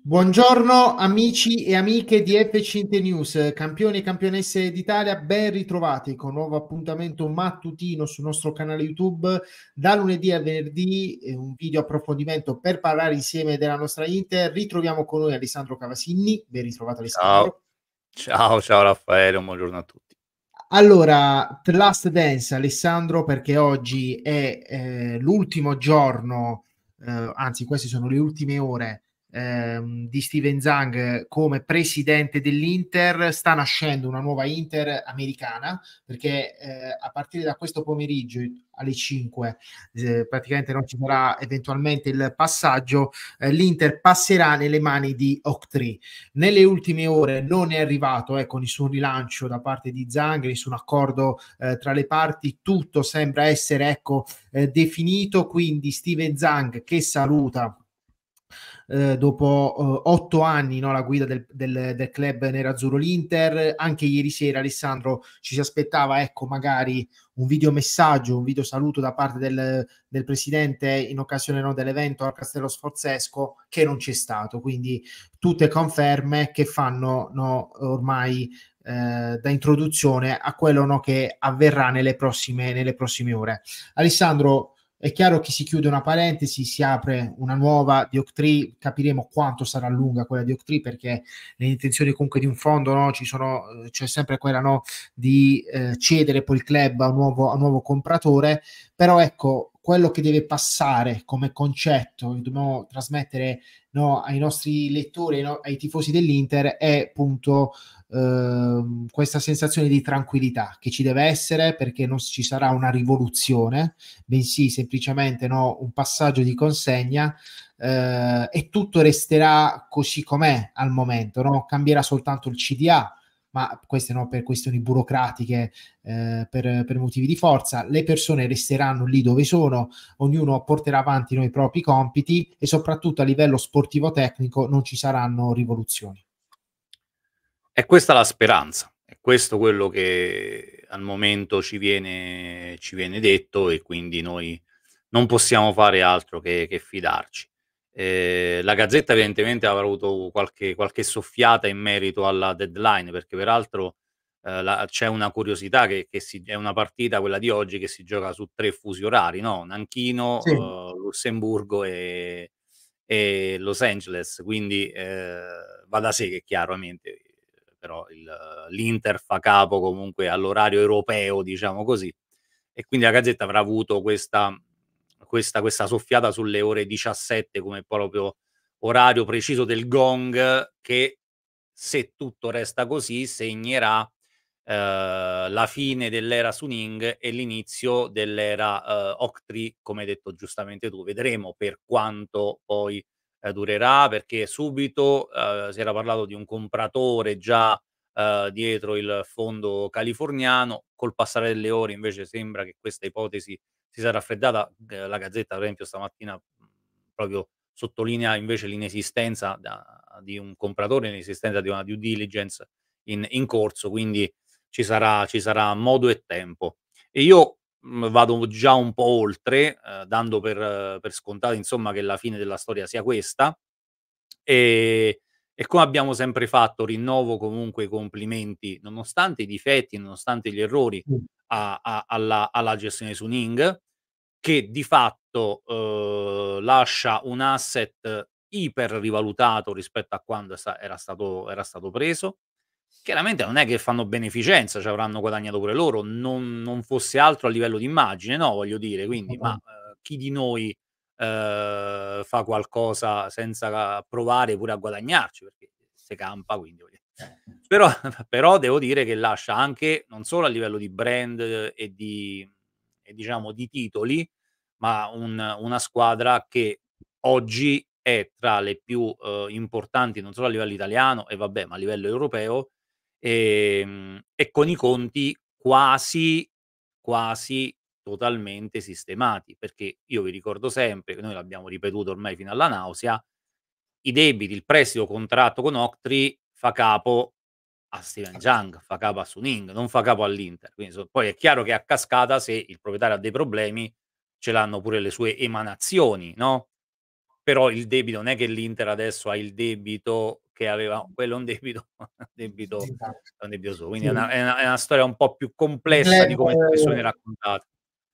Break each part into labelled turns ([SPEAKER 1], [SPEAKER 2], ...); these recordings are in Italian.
[SPEAKER 1] Buongiorno amici e amiche di FC News, campioni e campionesse d'Italia, ben ritrovati con un nuovo appuntamento mattutino sul nostro canale YouTube da lunedì a venerdì, un video approfondimento per parlare insieme della nostra Inter. Ritroviamo con noi Alessandro Cavasini, ben ritrovato Alessandro.
[SPEAKER 2] Ciao, ciao, ciao Raffaele, buongiorno a tutti.
[SPEAKER 1] Allora, The Last Dance Alessandro, perché oggi è eh, l'ultimo giorno, eh, anzi queste sono le ultime ore ehm, di Steven Zhang come presidente dell'Inter, sta nascendo una nuova Inter americana, perché eh, a partire da questo pomeriggio alle 5, eh, praticamente non ci sarà eventualmente il passaggio, eh, l'Inter passerà nelle mani di Octree. Nelle ultime ore non è arrivato ecco, nessun rilancio da parte di Zhang, nessun accordo eh, tra le parti, tutto sembra essere ecco, eh, definito, quindi Steven Zhang che saluta eh, dopo eh, otto anni no, la guida del, del, del club nerazzurro l'Inter. Anche ieri sera Alessandro ci si aspettava, ecco, magari un video messaggio, un video saluto da parte del, del presidente in occasione no, dell'evento al Castello Sforzesco che non c'è stato. Quindi tutte conferme che fanno no, ormai eh, da introduzione a quello che avverrà nelle prossime, nelle prossime ore. Alessandro, è chiaro che si chiude una parentesi, si apre una nuova di Octree, capiremo quanto sarà lunga quella di Octree perché le intenzioni comunque di un fondo, no? Ci sono, eh, c'è sempre quella no? di eh, cedere poi il club a un nuovo, a un nuovo compratore, però ecco, quello che deve passare come concetto e dobbiamo trasmettere no, ai nostri lettori, no, ai tifosi dell'Inter, è appunto eh, questa sensazione di tranquillità che ci deve essere perché non ci sarà una rivoluzione, bensì semplicemente no, un passaggio di consegna eh, e tutto resterà così com'è al momento, cambierà soltanto il CDA ma queste no, per questioni burocratiche, eh, per, per, motivi di forza, le persone resteranno lì dove sono, ognuno porterà avanti noi i propri compiti e soprattutto a livello sportivo-tecnico non ci saranno rivoluzioni.
[SPEAKER 2] E questa è la speranza, è questo quello che al momento ci viene, ci viene detto e quindi noi non possiamo fare altro che, che fidarci. Eh, la Gazzetta evidentemente avrà avuto qualche, qualche, soffiata in merito alla deadline, perché peraltro eh, la, c'è una curiosità che, che si, è una partita, quella di oggi, che si gioca su tre fusi orari, no? Nanchino, sì. uh, Lussemburgo e, e, Los Angeles, quindi eh, va da sé che chiaramente però il, l'Inter fa capo comunque all'orario europeo, diciamo così, e quindi la Gazzetta avrà avuto questa questa, questa soffiata sulle ore 17 come proprio orario preciso del gong che se tutto resta così segnerà Uh, la fine dell'era Suning e l'inizio dell'era uh, eh, Octri, come hai detto giustamente tu. Vedremo per quanto poi uh, durerà, perché subito si era parlato di un compratore già dietro il fondo californiano, col passare delle ore invece sembra che questa ipotesi si sarà raffreddata. Eh, la Gazzetta, per esempio, stamattina proprio sottolinea invece l'inesistenza da, di un compratore, l'inesistenza di una due diligence in, in corso, quindi ci sarà, ci sarà, modo e tempo. E io vado già un po' oltre, eh, dando per, per, scontato insomma che la fine della storia sia questa, e, e come abbiamo sempre fatto, rinnovo comunque i complimenti, nonostante i difetti, nonostante gli errori, a, a, alla, alla, gestione Suning, che di fatto eh, lascia un asset iper rivalutato rispetto a quando era stato, era stato preso. Chiaramente non è che fanno beneficenza, ci cioè avranno guadagnato pure loro, non, non, fosse altro a livello di immagine, no, voglio dire, quindi, ma eh, chi di noi eh, fa qualcosa senza provare pure a guadagnarci, perché se campa, quindi... Eh, eh, certo. Però, però devo dire che lascia anche, non solo a livello di brand e di, e diciamo, di titoli, ma un, una squadra che oggi è tra le più eh, importanti non solo a livello italiano e vabbè, ma a livello europeo e, ehm, e con i conti quasi quasi totalmente sistemati, perché io vi ricordo sempre, noi l'abbiamo ripetuto ormai fino alla nausea, i debiti, il prestito contratto con Octri fa capo a Steven certo. Jung, fa capo a Suning, non fa capo all'Inter. Quindi so, poi è chiaro che a cascata se il proprietario ha dei problemi ce l'hanno pure le sue emanazioni, no? Però il debito non è che l'Inter adesso ha il debito che aveva, quello è un debito, un debito, esatto. un debito suo. Quindi è una, è, una, è, una, storia un po' più complessa di come le persone eh. raccontate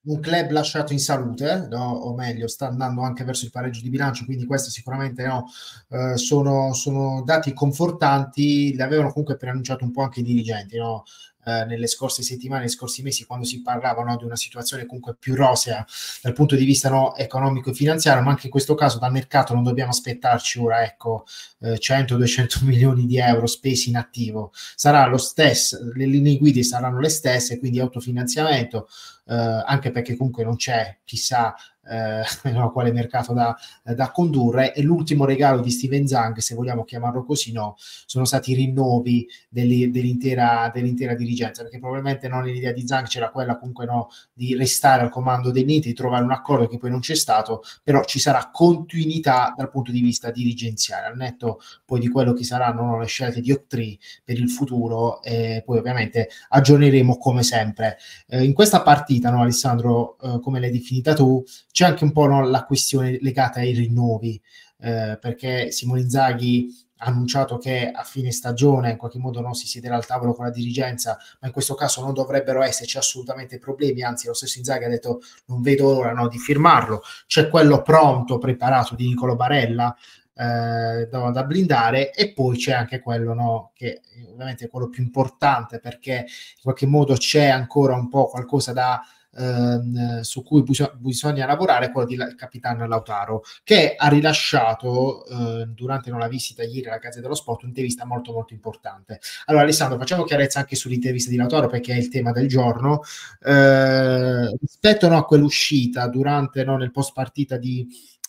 [SPEAKER 1] un club lasciato in salute, no? o meglio, sta andando anche verso il pareggio di bilancio, quindi questi sicuramente no, eh, sono, sono, dati confortanti, li avevano comunque preannunciato un po' anche i dirigenti, no? Eh, nelle scorse settimane, nei scorsi mesi, quando si parlava no, di una situazione comunque più rosea dal punto di vista no, economico e finanziario, ma anche in questo caso dal mercato non dobbiamo aspettarci ora ecco, eh, 100-200 milioni di euro spesi in attivo, sarà lo stesso, le linee guida saranno le stesse, quindi autofinanziamento, eh, anche perché comunque non c'è chissà eh, no, quale mercato da, da, condurre. E l'ultimo regalo di Steven Zang, se vogliamo chiamarlo così, no, sono stati i rinnovi degli, dell'intera, dell'intera, dirigenza, perché probabilmente non l'idea di Zang c'era quella comunque no, di restare al comando dei Niti, di trovare un accordo che poi non c'è stato, però ci sarà continuità dal punto di vista dirigenziale, al netto poi di quello che saranno no, le scelte di Octree per il futuro e poi ovviamente aggiorneremo come sempre. Eh, in questa partita, no, Alessandro, eh, come l'hai definita tu, c'è anche un po' no, la questione legata ai rinnovi, eh, perché Simone Inzaghi ha annunciato che a fine stagione in qualche modo non si siederà al tavolo con la dirigenza, ma in questo caso non dovrebbero esserci assolutamente problemi, anzi lo stesso Inzaghi ha detto non vedo l'ora no, di firmarlo. C'è quello pronto, preparato di Nicolo Barella, eh, da, da, blindare e poi c'è anche quello no, che ovviamente è quello più importante perché in qualche modo c'è ancora un po' qualcosa da ehm, su cui bisogna lavorare è quello del la- capitano Lautaro, che ha rilasciato eh, durante una visita ieri alla Gazzetta dello Sport un'intervista molto molto importante. Allora Alessandro, facciamo chiarezza anche sull'intervista di Lautaro perché è il tema del giorno. Eh, rispetto no, a quell'uscita durante no, nel post partita di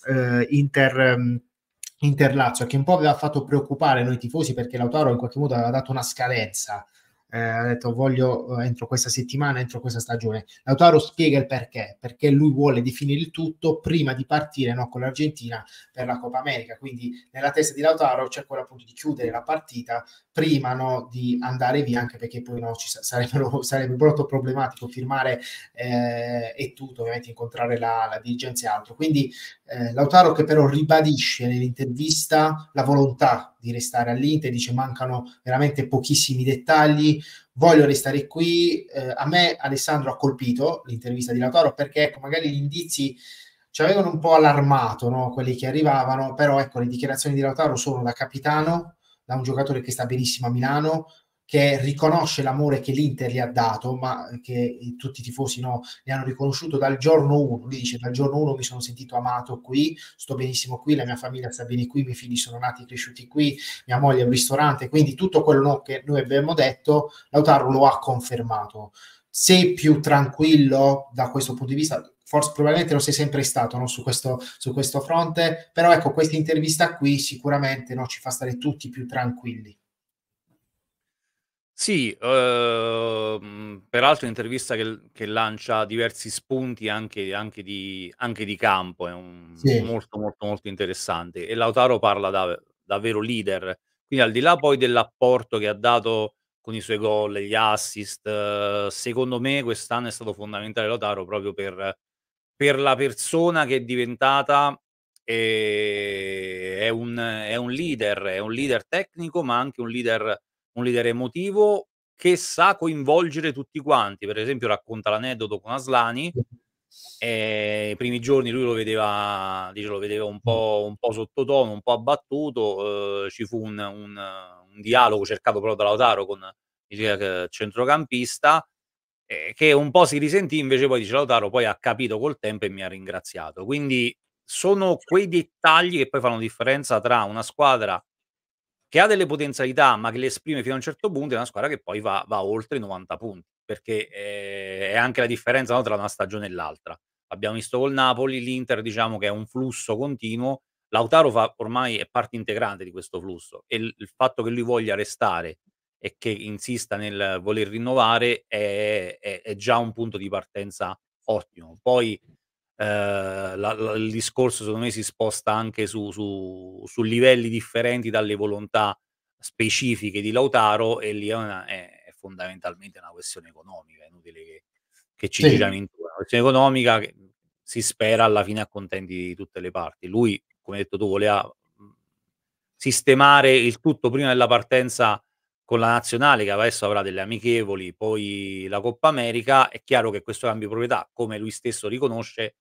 [SPEAKER 1] eh, Inter... Um, ehm, Interlazio che un po' aveva fatto preoccupare noi tifosi perché Lautaro in qualche modo aveva dato una scadenza eh, ha detto voglio eh, entro questa settimana, entro questa stagione. Lautaro spiega il perché, perché lui vuole definire il tutto prima di partire no, con l'Argentina per la Copa America, quindi nella testa di Lautaro c'è quella appunto di chiudere la partita prima no, di andare via, anche perché poi no, ci sarebbero, sarebbe molto problematico firmare eh, e tutto, ovviamente incontrare la, la dirigenza e altro. Quindi eh, Lautaro che però ribadisce nell'intervista la volontà di restare all'Inter, dice mancano veramente pochissimi dettagli, voglio restare qui. Eh, a me Alessandro ha colpito l'intervista di Latoro perché ecco, magari gli indizi ci avevano un po' allarmato, no? quelli che arrivavano, però ecco, le dichiarazioni di Lautaro sono da capitano, da un giocatore che sta benissimo a Milano, che riconosce l'amore che l'Inter gli ha dato, ma che tutti i tifosi no, ne hanno riconosciuto dal giorno 1. Lui dice: Dal giorno 1 mi sono sentito amato qui, sto benissimo qui, la mia famiglia sta bene qui, i miei figli sono nati e cresciuti qui, mia moglie è un ristorante. Quindi tutto quello no, che noi abbiamo detto, Lautaro lo ha confermato. Sei più tranquillo da questo punto di vista, forse probabilmente lo sei sempre stato no? su, questo, su, questo, fronte, però ecco, questa intervista qui sicuramente ci fa stare tutti più tranquilli.
[SPEAKER 2] Sì, ehm, peraltro è un'intervista che, che lancia diversi spunti anche, anche, di, anche di campo, è un, Sì. molto molto molto interessante. E Lautaro parla da, da vero leader, quindi al di là poi dell'apporto che ha dato con i suoi gol, gli assist, eh, secondo me quest'anno è stato fondamentale Lautaro proprio per, per la persona che è diventata, e ehm, è un, è un leader, è un leader tecnico ma anche un leader un leader emotivo che sa coinvolgere tutti quanti. Per esempio, racconta l'aneddoto con Aslani. E I primi giorni lui lo vedeva, dice, lo vedeva un, po', un po' sottotono, un po' abbattuto. Eh, ci fu un, un, un, dialogo cercato proprio da Lautaro con il eh, centrocampista eh, che un po' si risentì. Invece, poi dice Lautaro: Poi ha capito col tempo e mi ha ringraziato. Quindi sono quei dettagli che poi fanno differenza tra una squadra che ha delle potenzialità, ma che le esprime fino a un certo punto, è una squadra che poi va, va oltre i 90 punti, perché eh, è anche la differenza no, tra una stagione e l'altra. Abbiamo visto col Napoli, l'Inter diciamo che è un flusso continuo, Lautaro fa, ormai è parte integrante di questo flusso e il, il fatto che lui voglia restare e che insista nel voler rinnovare è, è, è già un punto di partenza ottimo. Poi Ehm, la, la, il discorso secondo me si sposta anche su, su, su, livelli differenti dalle volontà specifiche di Lautaro e lì è, una, è, è fondamentalmente una questione economica, è inutile che, che ci sì. girano intorno, una questione economica che si spera alla fine accontenti di tutte le parti. Lui, come detto tu, voleva sistemare il tutto prima della partenza con la nazionale che adesso avrà delle amichevoli, poi la Coppa America, è chiaro che questo cambio di proprietà, come lui stesso riconosce,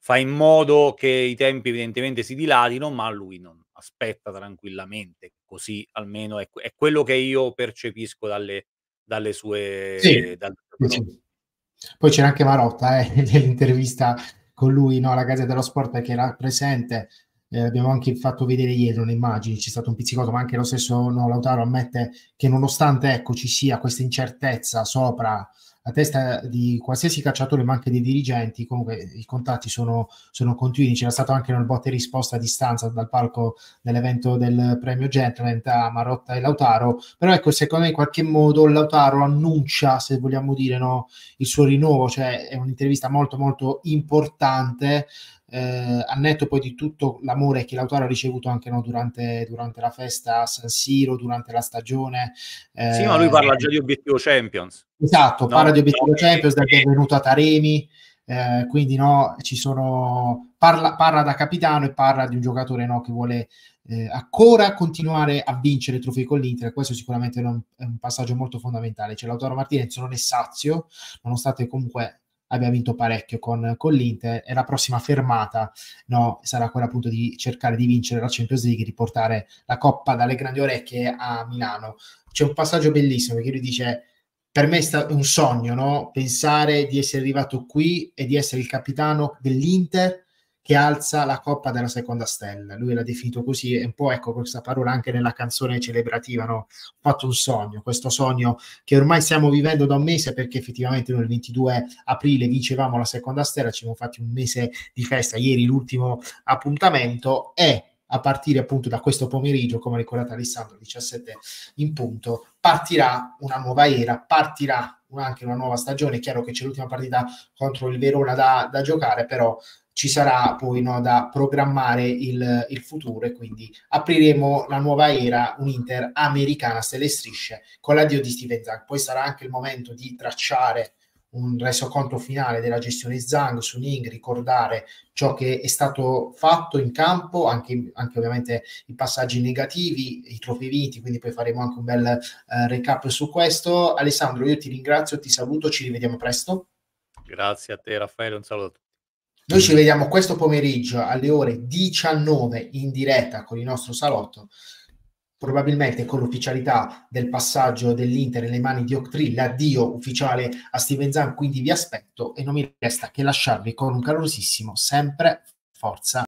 [SPEAKER 2] fa in modo che i tempi evidentemente si dilatino, ma lui non aspetta tranquillamente, così almeno è, è quello che io percepisco dalle, dalle sue...
[SPEAKER 1] Sì. Dalle... Sì. Poi c'era anche Marotta eh, nell'intervista con lui, no, la Gazzetta dello Sport, perché era presente, eh, abbiamo anche fatto vedere ieri le immagini, c'è stato un pizzicotto, ma anche lo stesso no, Lautaro ammette che nonostante ecco, ci sia questa incertezza sopra a testa di qualsiasi calciatore, ma anche dei dirigenti, comunque i contatti sono, sono continui, c'era stato anche una botta e risposta a distanza dal palco dell'evento del premio Gentleman a Marotta e Lautaro, però ecco, secondo me in qualche modo Lautaro annuncia, se vogliamo dire, no, il suo rinnovo, cioè è un'intervista molto molto importante eh, a netto poi di tutto l'amore che Lautaro ha ricevuto anche no, durante, durante, la festa a San Siro, durante la stagione. Eh, sì, ma lui parla già di obiettivo Champions. Esatto, no, parla di obiettivo no, Champions, è venuto a Taremi, eh, quindi no, ci sono, parla, parla, da capitano e parla di un giocatore no, che vuole eh, ancora continuare a vincere trofei con l'Inter, questo sicuramente è un, è un passaggio molto fondamentale. Cioè, Lautaro Martinez non è sazio, nonostante comunque abbia vinto parecchio con, con l'Inter e la prossima fermata no, sarà quella appunto di cercare di vincere la Champions League, di portare la Coppa dalle grandi orecchie a Milano. C'è un passaggio bellissimo che lui dice per me è stato un sogno no? pensare di essere arrivato qui e di essere il capitano dell'Inter che alza la coppa della seconda stella. Lui l'ha definito così, e un po' ecco questa parola anche nella canzone celebrativa, no? Ho fatto un sogno, questo sogno che ormai stiamo vivendo da un mese perché effettivamente noi il 22 aprile vincevamo la seconda stella, ci siamo fatti un mese di festa, ieri l'ultimo appuntamento e a partire appunto da questo pomeriggio, come ha ricordato Alessandro, 17 in punto, partirà una nuova era, partirà anche una nuova stagione. È chiaro che c'è l'ultima partita contro il Verona da, da giocare, però ci sarà poi no, da programmare il, il, futuro e quindi apriremo la nuova era, un'Inter americana stelle strisce con l'addio di Steven Zang. Poi sarà anche il momento di tracciare un resoconto finale della gestione Zang su Ning, ricordare ciò che è stato fatto in campo, anche, anche ovviamente i passaggi negativi, i trofei vinti, quindi poi faremo anche un bel eh, recap su questo. Alessandro, io ti ringrazio, ti saluto, ci rivediamo presto.
[SPEAKER 2] Grazie a te Raffaele, un saluto
[SPEAKER 1] noi ci vediamo questo pomeriggio alle ore 19 in diretta con il nostro salotto, probabilmente con l'ufficialità del passaggio dell'Inter nelle mani di Octree, l'addio ufficiale a Steven Zan, quindi vi aspetto e non mi resta che lasciarvi con un calorosissimo sempre forza.